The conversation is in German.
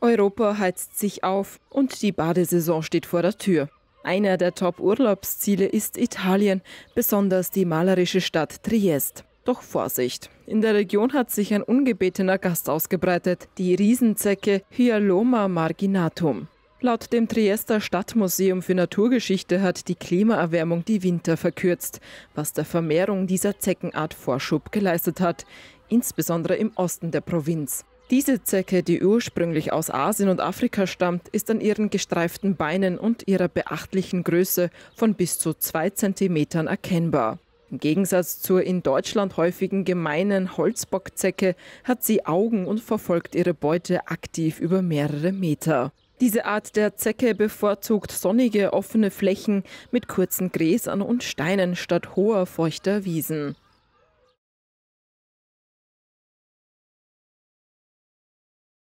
Europa heizt sich auf und die Badesaison steht vor der Tür. Einer der Top-Urlaubsziele ist Italien, besonders die malerische Stadt Triest. Doch Vorsicht! In der Region hat sich ein ungebetener Gast ausgebreitet, die Riesenzecke Hyaloma marginatum. Laut dem Triester Stadtmuseum für Naturgeschichte hat die Klimaerwärmung die Winter verkürzt, was der Vermehrung dieser Zeckenart Vorschub geleistet hat, insbesondere im Osten der Provinz. Diese Zecke, die ursprünglich aus Asien und Afrika stammt, ist an ihren gestreiften Beinen und ihrer beachtlichen Größe von bis zu zwei Zentimetern erkennbar. Im Gegensatz zur in Deutschland häufigen gemeinen Holzbockzecke hat sie Augen und verfolgt ihre Beute aktiv über mehrere Meter. Diese Art der Zecke bevorzugt sonnige, offene Flächen mit kurzen Gräsern und Steinen statt hoher, feuchter Wiesen.